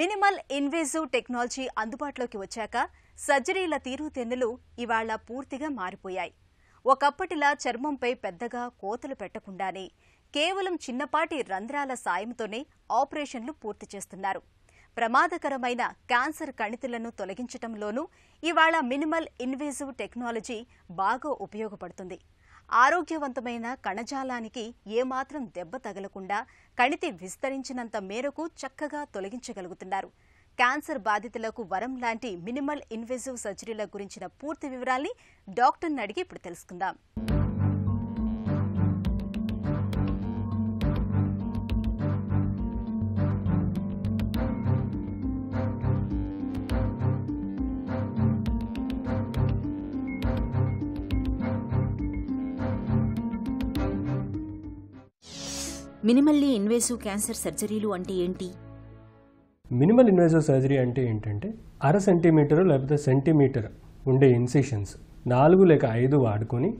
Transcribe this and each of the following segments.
Minimal invasive technology అందుబాటులోకి వచ్చాక సర్జరీల తీరు తెన్నులు ఇవాళ పూర్తిగా మారిపోయాయి ఒకప్పటిలా చర్మంపై పెద్దగా కోతలు పెట్టకుండానే కేవలం చిన్నపాటి రంధ్రాల సాయంతోనే ఆపరేషన్లు పూర్తి చేస్తున్నారు ప్రమాదకరమైన క్యాన్సర్ కణితులను తొలగించటంలోనూ ఇవాళ మినిమల్ ఇన్వేజివ్ టెక్నాలజీ బాగా ఉపయోగపడుతుంది ఆరోగ్యవంతమైన కణజాలానికి ఏమాత్రం దెబ్బ తగలకుండా కణితి విస్తరించినంత మేరకు చక్కగా తొలగించగలుగుతున్నారు క్యాన్సర్ బాధితులకు వరం లాంటి మినిమల్ ఇన్వెజివ్ సర్జరీల గురించిన పూర్తి వివరాల్ని డాక్టర్ని అడిగి ఇప్పుడు తెలుసుకుందాం మినిమల్లీ ఇన్వేసివ్ క్యాన్సర్ సర్జరీలు అంటే ఏంటి మినిమల్ ఇన్వేసివ్ సర్జరీ అంటే ఏంటంటే అర సెంటీమీటరు లేకపోతే సెంటీమీటర్ ఉండే ఇన్సిషన్స్ నాలుగు లేక ఐదు వాడుకొని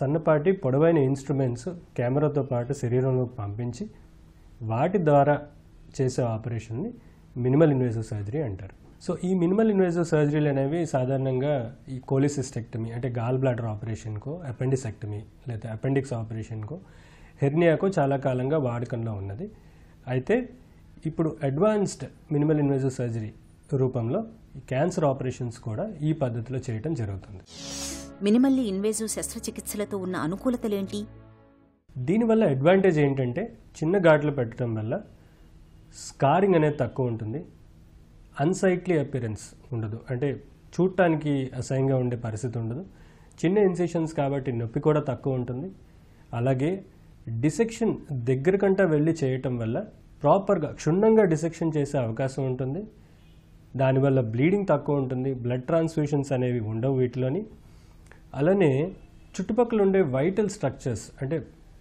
సన్నపాటి పొడవైన ఇన్స్ట్రుమెంట్స్ కెమెరాతో పాటు శరీరంలోకి పంపించి వాటి ద్వారా చేసే ఆపరేషన్ని మినిమల్ ఇన్వేసివ్ సర్జరీ అంటారు సో ఈ మినిమల్ ఇన్వేసివ్ సర్జరీలు అనేవి సాధారణంగా ఈ కోలిసిస్టెక్టమీ అంటే గాల్ బ్లాడర్ ఆపరేషన్కో అపెండిసెక్టమీ లేదా అపెండిక్స్ ఆపరేషన్కో హెర్నియాకు చాలా కాలంగా వాడకంలో ఉన్నది అయితే ఇప్పుడు అడ్వాన్స్డ్ మినిమల్ ఇన్వేజివ్ సర్జరీ రూపంలో క్యాన్సర్ ఆపరేషన్స్ కూడా ఈ పద్ధతిలో చేయటం జరుగుతుంది మినిమల్లీ ఇన్వేజివ్ శస్త్రచికిత్సలతో ఉన్న అనుకూలతలు ఏంటి దీనివల్ల అడ్వాంటేజ్ ఏంటంటే చిన్న ఘాట్లు పెట్టడం వల్ల స్కారింగ్ అనేది తక్కువ ఉంటుంది అన్సైట్లీ అపిరెన్స్ ఉండదు అంటే చూడటానికి అసహ్యంగా ఉండే పరిస్థితి ఉండదు చిన్న ఇన్సెషన్స్ కాబట్టి నొప్పి కూడా తక్కువ ఉంటుంది అలాగే డిసెక్షన్ దగ్గర కంటే వెళ్ళి చేయటం వల్ల ప్రాపర్గా క్షుణ్ణంగా డిసెక్షన్ చేసే అవకాశం ఉంటుంది దానివల్ల బ్లీడింగ్ తక్కువ ఉంటుంది బ్లడ్ ట్రాన్స్ఫ్యూషన్స్ అనేవి ఉండవు వీటిలోని అలానే చుట్టుపక్కల ఉండే వైటల్ స్ట్రక్చర్స్ అంటే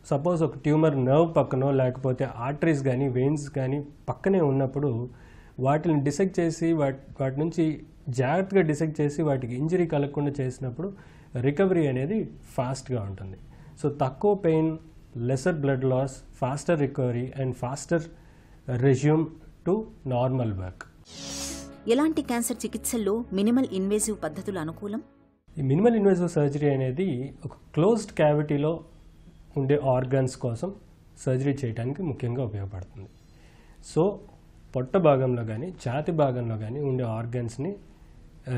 సపోజ్ ఒక ట్యూమర్ నర్వ్ పక్కనో లేకపోతే ఆర్టరీస్ కానీ వెయిన్స్ కానీ పక్కనే ఉన్నప్పుడు వాటిని డిసెక్ట్ చేసి వాటి వాటి నుంచి జాగ్రత్తగా డిసెక్ట్ చేసి వాటికి ఇంజరీ కలగకుండా చేసినప్పుడు రికవరీ అనేది ఫాస్ట్గా ఉంటుంది సో తక్కువ pain lesser blood loss, faster recovery and faster resume to normal work. ఎలాంటి క్యాన్సర్ చికిత్సల్లో మినిమల్ ఇన్వేజివ్ పద్ధతులు అనుకూలం ఈ మినిమల్ ఇన్వేజివ్ సర్జరీ అనేది ఒక క్లోజ్డ్ క్యావిటీలో ఉండే ఆర్గాన్స్ కోసం సర్జరీ చేయడానికి ముఖ్యంగా ఉపయోగపడుతుంది సో పొట్ట భాగంలో కానీ ఛాతి భాగంలో కానీ ఉండే ఆర్గాన్స్ని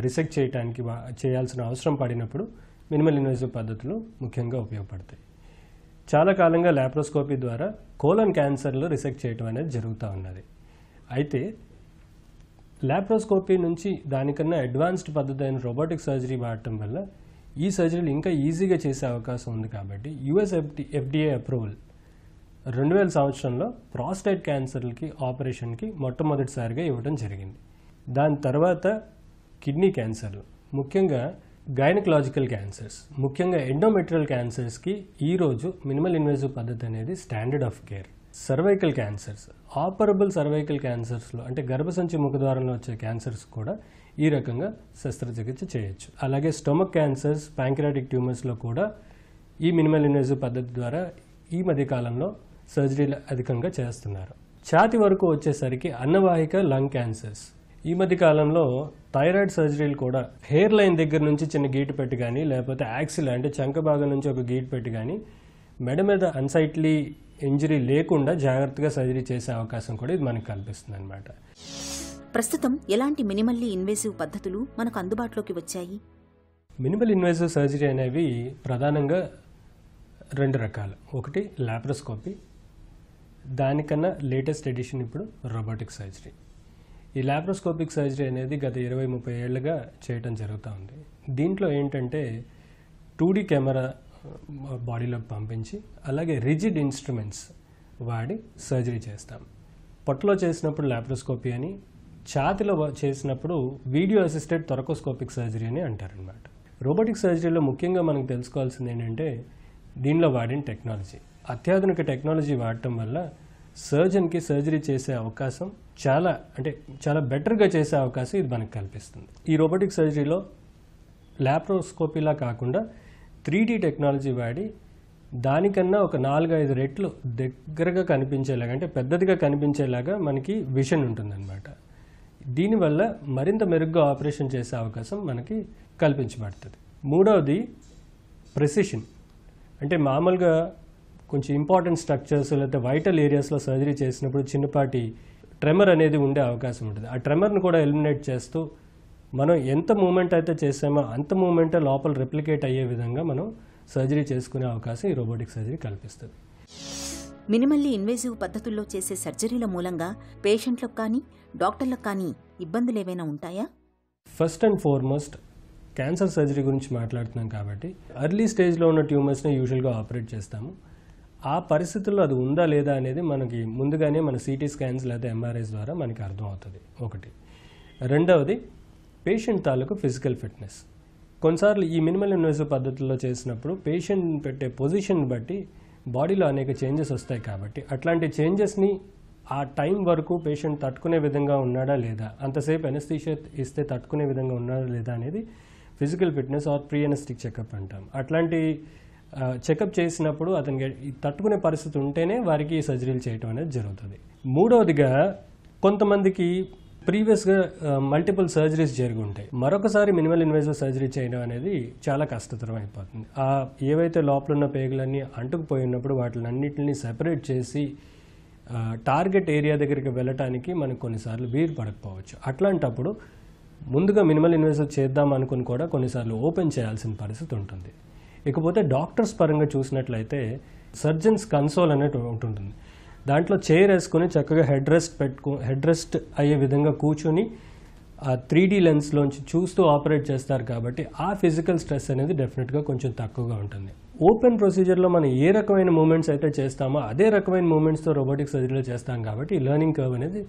రిసెక్ట్ చేయడానికి చేయాల్సిన అవసరం పడినప్పుడు మినిమల్ ఇన్వేజివ్ పద్ధతులు ముఖ్యంగా ఉపయోగపడతాయి చాలా కాలంగా ల్యాప్రోస్కోపీ ద్వారా కోలన్ క్యాన్సర్లో రీసెర్చ్ చేయడం అనేది జరుగుతూ ఉన్నది అయితే ల్యాప్రోస్కోపీ నుంచి దానికన్నా అడ్వాన్స్డ్ పద్ధతి అయిన రోబోటిక్ సర్జరీ వాడటం వల్ల ఈ సర్జరీలు ఇంకా ఈజీగా చేసే అవకాశం ఉంది కాబట్టి యుఎస్ ఎఫ్డి ఎఫ్డిఏ అప్రూవల్ రెండు వేల సంవత్సరంలో ప్రాస్టేట్ క్యాన్సర్లకి ఆపరేషన్కి మొట్టమొదటిసారిగా ఇవ్వడం జరిగింది దాని తర్వాత కిడ్నీ క్యాన్సర్లు ముఖ్యంగా గైనకలాజికల్ క్యాన్సర్స్ ముఖ్యంగా ఎండోమెట్రియల్ క్యాన్సర్స్కి ఈరోజు మినిమల్ ఇన్వేజివ్ పద్ధతి అనేది standard of care cervical cancers operable cervical క్యాన్సర్స్లో అంటే గర్భసంచి ముఖద్వారంలో వచ్చే క్యాన్సర్స్ కూడా ఈ రకంగా శస్త్రచికిత్స చేయొచ్చు అలాగే స్టొమక్ క్యాన్సర్స్ ప్యాంక్రాటిక్ ట్యూమర్స్లో కూడా ఈ మినిమల్ ఇన్వేజివ్ పద్ధతి ద్వారా ఈ మధ్యకాలంలో సర్జరీలు అధికంగా చేస్తున్నారు ఛాతి వరకు వచ్చేసరికి అన్నవాహిక లంగ్ క్యాన్సర్స్ ఈ మధ్య కాలంలో థైరాయిడ్ సర్జరీలు కూడా హెయిర్ లైన్ దగ్గర నుంచి చిన్న గీటు పెట్టి కానీ లేకపోతే యాక్సిల్ అంటే చంక భాగం నుంచి ఒక గీటు పెట్టి కానీ మెడ మీద అన్సైట్లీ ఇంజరీ లేకుండా జాగ్రత్తగా సర్జరీ చేసే అవకాశం కూడా ఇది మనకు కల్పిస్తుంది అనమాట ప్రస్తుతం ఎలాంటి మినిమల్లీ ఇన్వేసివ్ పద్ధతులు మనకు అందుబాటులోకి వచ్చాయి మినిమల్ ఇన్వేసివ్ సర్జరీ అనేవి ప్రధానంగా రెండు రకాలు ఒకటి లాప్రోస్కోపీ దానికన్నా లేటెస్ట్ ఎడిషన్ ఇప్పుడు రోబోటిక్ సర్జరీ ఈ లాప్రోస్కోపిక్ సర్జరీ అనేది గత ఇరవై ముప్పై ఏళ్ళుగా చేయటం జరుగుతూ ఉంది దీంట్లో ఏంటంటే డి కెమెరా బాడీలోకి పంపించి అలాగే రిజిడ్ ఇన్స్ట్రుమెంట్స్ వాడి సర్జరీ చేస్తాం పొట్టలో చేసినప్పుడు లాప్రోస్కోపీ అని ఛాతిలో చేసినప్పుడు వీడియో అసిస్టెడ్ తొరకోస్కోపిక్ సర్జరీ అని అంటారనమాట రోబోటిక్ సర్జరీలో ముఖ్యంగా మనకు తెలుసుకోవాల్సింది ఏంటంటే దీనిలో వాడిన టెక్నాలజీ అత్యాధునిక టెక్నాలజీ వాడటం వల్ల సర్జన్కి సర్జరీ చేసే అవకాశం చాలా అంటే చాలా బెటర్గా చేసే అవకాశం ఇది మనకు కల్పిస్తుంది ఈ రోబోటిక్ సర్జరీలో ల్యాప్రోస్కోపీలా కాకుండా త్రీ టెక్నాలజీ వాడి దానికన్నా ఒక నాలుగు ఐదు రెట్లు దగ్గరగా కనిపించేలాగా అంటే పెద్దదిగా కనిపించేలాగా మనకి విషన్ ఉంటుందన్నమాట దీనివల్ల మరింత మెరుగ్గా ఆపరేషన్ చేసే అవకాశం మనకి కల్పించబడుతుంది మూడవది ప్రెసిషన్ అంటే మామూలుగా కొంచెం ఇంపార్టెంట్ స్ట్రక్చర్స్ లేకపోతే వైటల్ ఏరియాస్లో సర్జరీ చేసినప్పుడు చిన్నపాటి ట్రెమర్ అనేది ఉండే అవకాశం ఉంటుంది ఆ ట్రెమర్ను కూడా ఎలిమినేట్ చేస్తూ మనం ఎంత మూమెంట్ అయితే చేసామో అంత మూమెంటే లోపల రిప్లికేట్ అయ్యే విధంగా మనం సర్జరీ చేసుకునే అవకాశం ఈ రోబోటిక్ సర్జరీ కల్పిస్తుంది మినిమల్లీ ఇన్వేజివ్ పద్ధతుల్లో చేసే సర్జరీల మూలంగా పేషెంట్లకు కానీ డాక్టర్లకు కానీ ఇబ్బందులు ఏవైనా ఉంటాయా first and foremost cancer surgery గురించి మాట్లాడుతున్నాం కాబట్టి అర్లీ స్టేజ్లో ఉన్న ట్యూమర్స్ని యూజువల్గా ఆపరేట్ చేస్తాము ఆ పరిస్థితుల్లో అది ఉందా లేదా అనేది మనకి ముందుగానే మన సిటీ స్కాన్స్ లేదా ఎంఆర్ఐస్ ద్వారా మనకి అర్థమవుతుంది ఒకటి రెండవది పేషెంట్ తాలూకు ఫిజికల్ ఫిట్నెస్ కొన్నిసార్లు ఈ మినిమల్ ఇన్వెసివ్ పద్ధతుల్లో చేసినప్పుడు పేషెంట్ పెట్టే పొజిషన్ బట్టి బాడీలో అనేక చేంజెస్ వస్తాయి కాబట్టి అట్లాంటి చేంజెస్ని ఆ టైం వరకు పేషెంట్ తట్టుకునే విధంగా ఉన్నాడా లేదా అంతసేపు ఎనస్థీషియా ఇస్తే తట్టుకునే విధంగా ఉన్నాడా లేదా అనేది physical fitness or pre anaesthetic checkup అంటాం అట్లాంటి చెకప్ చేసినప్పుడు అతనికి తట్టుకునే పరిస్థితి ఉంటేనే వారికి సర్జరీలు చేయటం అనేది జరుగుతుంది మూడవదిగా కొంతమందికి ప్రీవియస్గా మల్టిపుల్ సర్జరీస్ జరిగి ఉంటాయి మరొకసారి మినిమల్ ఇన్వేజివ్ సర్జరీ చేయడం అనేది చాలా కష్టతరం అయిపోతుంది ఆ ఏవైతే లోపల ఉన్న పేగులన్నీ అంటుకుపోయినప్పుడు వాటిని సెపరేట్ చేసి టార్గెట్ ఏరియా దగ్గరికి వెళ్ళటానికి మనకు కొన్నిసార్లు వీరు పడకపోవచ్చు అట్లాంటప్పుడు ముందుగా మినిమల్ ఇన్వెస్ట్ చేద్దాం అనుకుని కూడా కొన్నిసార్లు ఓపెన్ చేయాల్సిన పరిస్థితి ఉంటుంది ఇకపోతే డాక్టర్స్ పరంగా చూసినట్లయితే సర్జన్స్ కన్సోల్ అనేది ఉంటుంది దాంట్లో చైర్ వేసుకొని చక్కగా హెడ్ రెస్ట్ పెట్టుకో హెడ్ రెస్ట్ అయ్యే విధంగా కూర్చొని ఆ త్రీ డీ లెన్స్లోంచి చూస్తూ ఆపరేట్ చేస్తారు కాబట్టి ఆ ఫిజికల్ స్ట్రెస్ అనేది డెఫినెట్గా కొంచెం తక్కువగా ఉంటుంది ఓపెన్ ప్రొసీజర్లో మనం ఏ రకమైన మూమెంట్స్ అయితే చేస్తామో అదే రకమైన మూమెంట్స్తో రోబోటిక్ సర్జరీలో చేస్తాం కాబట్టి లెర్నింగ్ కర్వ్ అనేది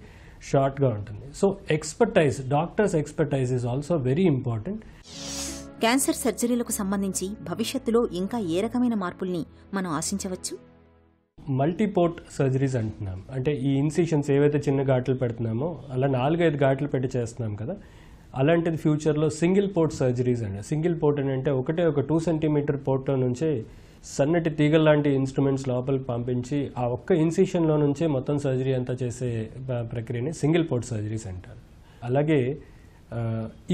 షార్ట్గా ఉంటుంది so expertise doctors expertise is also very important cancer సర్జరీలకు సంబంధించి భవిష్యత్తులో ఇంకా ఏ రకమైన మార్పుల్ని మనం ఆశించవచ్చు మల్టీపోర్ట్ సర్జరీస్ అంటున్నాం అంటే ఈ ఇన్సిషన్స్ ఏవైతే చిన్న ఘాట్లు పెడుతున్నామో అలా నాలుగైదు ఘాట్లు పెట్టి చేస్తున్నాం కదా అలాంటిది ఫ్యూచర్లో సింగిల్ పోర్ట్ సర్జరీస్ అండి సింగిల్ పోర్ట్ అని అంటే ఒకటే ఒక టూ సెంటీమీటర్ పోర్ట్ నుంచి సన్నటి తీగల లాంటి ఇన్స్ట్రుమెంట్స్ లోపలికి పంపించి ఆ ఒక్క ఇన్సిషన్లో నుంచే మొత్తం సర్జరీ అంతా చేసే ప్రక్రియని సింగిల్ పోర్ట్ సర్జరీస్ అంటారు అలాగే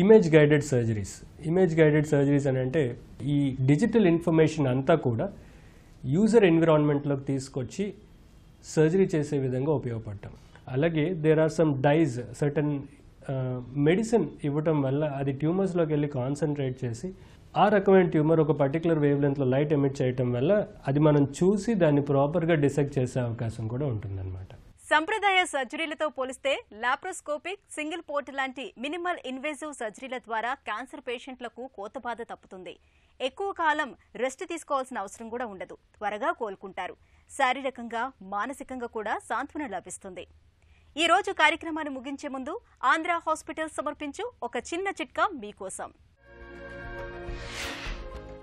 image guided surgeries image guided surgeries అని అంటే ఈ డిజిటల్ ఇన్ఫర్మేషన్ అంతా కూడా యూజర్ ఎన్విరాన్మెంట్లోకి తీసుకొచ్చి సర్జరీ చేసే విధంగా ఉపయోగపడటం అలాగే there are some dyes certain medicine ఇవ్వటం వల్ల అది ట్యూమర్స్లోకి వెళ్ళి కాన్సన్ట్రేట్ చేసి ఆ రకమైన ట్యూమర్ ఒక పర్టికులర్ వేవ్ లెంత్లో లైట్ ఎమిట్ చేయటం వల్ల అది మనం చూసి దాన్ని ప్రాపర్గా డిసెక్ట్ చేసే అవకాశం కూడా ఉంటుందన్నమాట సంప్రదాయ సర్జరీలతో పోలిస్తే లాప్రోస్కోపిక్ సింగిల్ పోర్ట్ లాంటి మినిమల్ ఇన్వేజివ్ సర్జరీల ద్వారా క్యాన్సర్ పేషెంట్లకు కోత బాధ తప్పుతుంది ఎక్కువ కాలం రెస్ట్ తీసుకోవాల్సిన అవసరం కూడా ఉండదు త్వరగా కోలుకుంటారు శారీరకంగా మానసికంగా కూడా సాంత్వన లభిస్తుంది ఈ రోజు కార్యక్రమాన్ని ముగించే ముందు ఆంధ్ర హాస్పిటల్ సమర్పించు ఒక చిన్న చిట్కా మీకోసం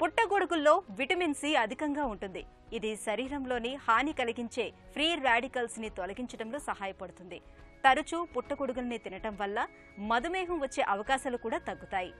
పుట్టగొడుగుల్లో విటమిన్ సి అధికంగా ఉంటుంది ఇది శరీరంలోని హాని కలిగించే ఫ్రీ రాడికల్స్ ని తొలగించడంలో సహాయపడుతుంది తరచూ పుట్టగొడుగుల్ని తినటం వల్ల మధుమేహం వచ్చే అవకాశాలు కూడా తగ్గుతాయి